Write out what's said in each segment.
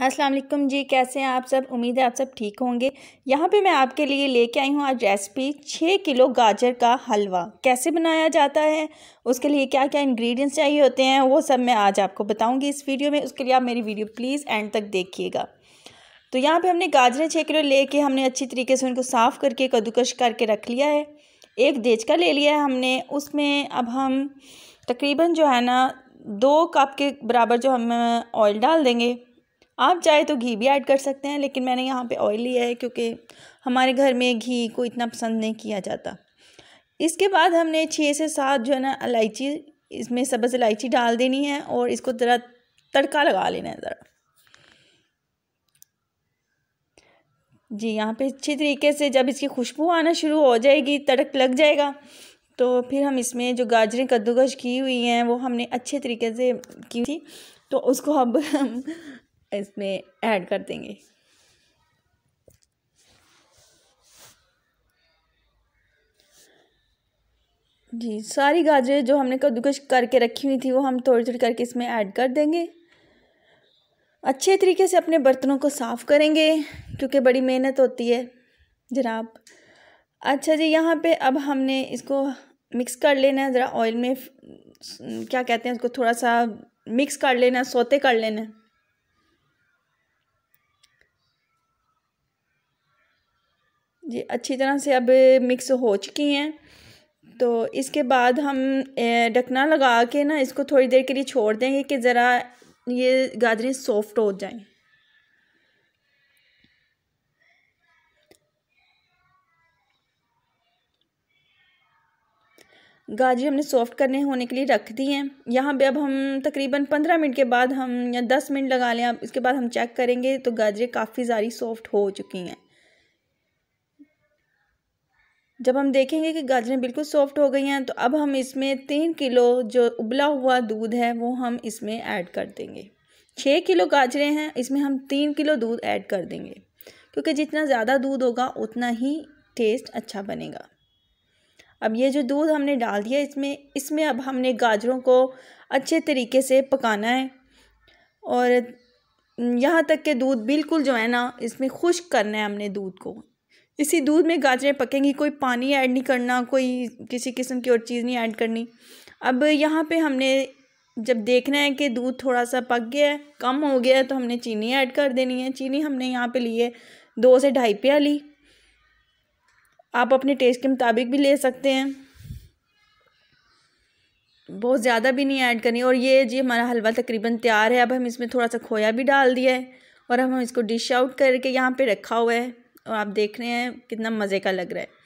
अस्सलाम वालेकुम जी कैसे हैं आप सब उम्मीद है आप सब ठीक होंगे यहाँ पे मैं आपके लिए लेके आई हूँ आज रेसिपी छः किलो गाजर का हलवा कैसे बनाया जाता है उसके लिए क्या क्या इंग्रेडिएंट्स चाहिए होते हैं वो सब मैं आज आपको बताऊँगी इस वीडियो में उसके लिए आप मेरी वीडियो प्लीज़ एंड तक देखिएगा तो यहाँ पर हमने गाजरें छः किलो ले कर हमने अच्छी तरीके से उनको साफ़ करके कद्दूकश करके रख लिया है एक देचका ले लिया है हमने उसमें अब हम तकरीबन जो है ना दो कप के बराबर जो हम ऑयल डाल देंगे आप चाहे तो घी भी ऐड कर सकते हैं लेकिन मैंने यहाँ पे ऑयल लिया है क्योंकि हमारे घर में घी को इतना पसंद नहीं किया जाता इसके बाद हमने छः से सात जो है ना इलायची इसमें सब्ज़ इलायची डाल देनी है और इसको ज़रा तड़का लगा लेना है ज़रा जी यहाँ पे अच्छी तरीके से जब इसकी खुशबू आना शुरू हो जाएगी तड़क लग जाएगा तो फिर हम इसमें जो गाजरें कद्दूकश की हुई हैं वो हमने अच्छे तरीके से की थी तो उसको अब हम इसमें ऐड कर देंगे जी सारी गाजरें जो हमने कद्दूकश करके रखी हुई थी वो हम थोड़ी थोड़ी करके इसमें ऐड कर देंगे अच्छे तरीके से अपने बर्तनों को साफ़ करेंगे क्योंकि बड़ी मेहनत होती है जनाब अच्छा जी यहाँ पे अब हमने इसको मिक्स कर लेना है ज़रा ऑयल में क्या कहते हैं उसको थोड़ा सा मिक्स कर लेना सोते कर लेना जी अच्छी तरह से अब मिक्स हो चुकी हैं तो इसके बाद हम ढकना लगा के ना इसको थोड़ी देर के लिए छोड़ देंगे कि ज़रा ये गाजरें सॉफ्ट हो जाएं गाजरें हमने सॉफ्ट करने होने के लिए रख दी हैं यहाँ पे अब हम तकरीबन पंद्रह मिनट के बाद हम या दस मिनट लगा लें अब इसके बाद हम चेक करेंगे तो गाजरें काफ़ी सारी सॉफ्ट हो चुकी हैं जब हम देखेंगे कि गाजरें बिल्कुल सॉफ्ट हो गई हैं तो अब हम इसमें तीन किलो जो उबला हुआ दूध है वो हम इसमें ऐड कर देंगे छः किलो गाजरें हैं इसमें हम तीन किलो दूध ऐड कर देंगे क्योंकि जितना ज़्यादा दूध होगा उतना ही टेस्ट अच्छा बनेगा अब ये जो दूध हमने डाल दिया इसमें इसमें अब हमने गाजरों को अच्छे तरीके से पकाना है और यहाँ तक के दूध बिल्कुल जो है ना इसमें खुश्क करना है हमने दूध को इसी दूध में गाजरें पकेंगी कोई पानी ऐड नहीं करना कोई किसी किस्म की और चीज़ नहीं ऐड करनी अब यहाँ पे हमने जब देखना है कि दूध थोड़ा सा पक गया है कम हो गया है तो हमने चीनी ऐड कर देनी है चीनी हमने यहाँ पे लिए दो से ढाई प्या ली आप अपने टेस्ट के मुताबिक भी ले सकते हैं बहुत ज़्यादा भी नहीं ऐड करनी और ये जी हमारा हलवा तकरीबन तैयार है अब हम इसमें थोड़ा सा खोया भी डाल दिया है और हम इसको डिश आउट करके यहाँ पे रखा हुआ है आप देख रहे हैं कितना मज़े का लग रहा है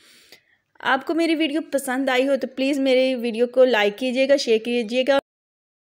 आपको मेरी वीडियो पसंद आई हो तो प्लीज़ मेरी वीडियो को लाइक कीजिएगा शेयर कीजिएगा